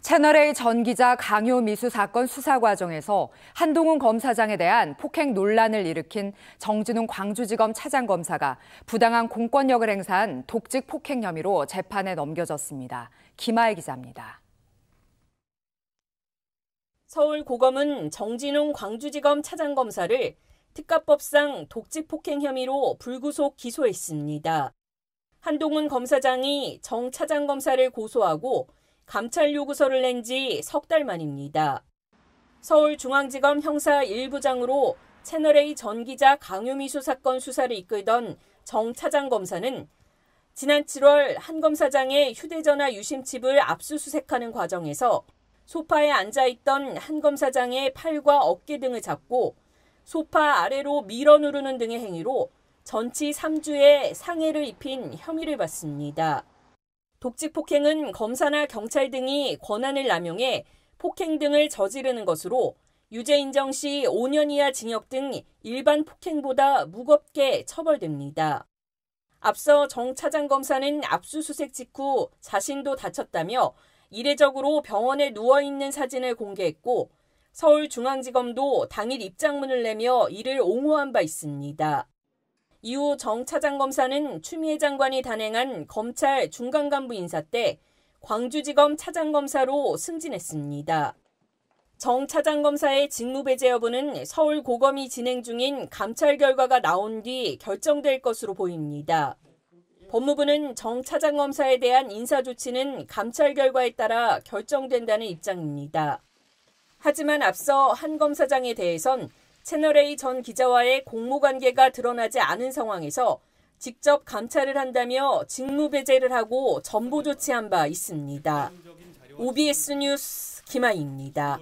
채널A 전 기자 강요 미수 사건 수사 과정에서 한동훈 검사장에 대한 폭행 논란을 일으킨 정진웅 광주지검 차장검사가 부당한 공권력을 행사한 독직 폭행 혐의로 재판에 넘겨졌습니다. 김하혜 기자입니다. 서울 고검은 정진웅 광주지검 차장검사를 특가법상 독직 폭행 혐의로 불구속 기소했습니다. 한동훈 검사장이 정 차장검사를 고소하고 감찰 요구서를 낸 지 석 달 만입니다. 서울중앙지검 형사 1부장으로 채널A 전 기자 강유미수 사건 수사를 이끌던 정 차장 검사는 지난 7월 한 검사장의 휴대전화 유심칩을 압수수색하는 과정에서 소파에 앉아있던 한 검사장의 팔과 어깨 등을 잡고 소파 아래로 밀어 누르는 등의 행위로 전치 3주의 상해를 입힌 혐의를 받습니다. 독직 폭행은 검사나 경찰 등이 권한을 남용해 폭행 등을 저지르는 것으로 유죄 인정 시 5년 이하 징역 등 일반 폭행보다 무겁게 처벌됩니다. 앞서 정 차장 검사는 압수수색 직후 자신도 다쳤다며 이례적으로 병원에 누워있는 사진을 공개했고 서울중앙지검도 당일 입장문을 내며 이를 옹호한 바 있습니다. 이후 정 차장검사는 추미애 장관이 단행한 검찰 중간 간부 인사 때 광주지검 차장검사로 승진했습니다. 정 차장검사의 직무배제 여부는 서울고검이 진행 중인 감찰 결과가 나온 뒤 결정될 것으로 보입니다. 법무부는 정 차장검사에 대한 인사 조치는 감찰 결과에 따라 결정된다는 입장입니다. 하지만 앞서 한 검사장에 대해선 채널A 전 기자와의 공모관계가 드러나지 않은 상황에서 직접 감찰을 한다며 직무배제를 하고 전보 조치한 바 있습니다. OBS 뉴스 김아입니다.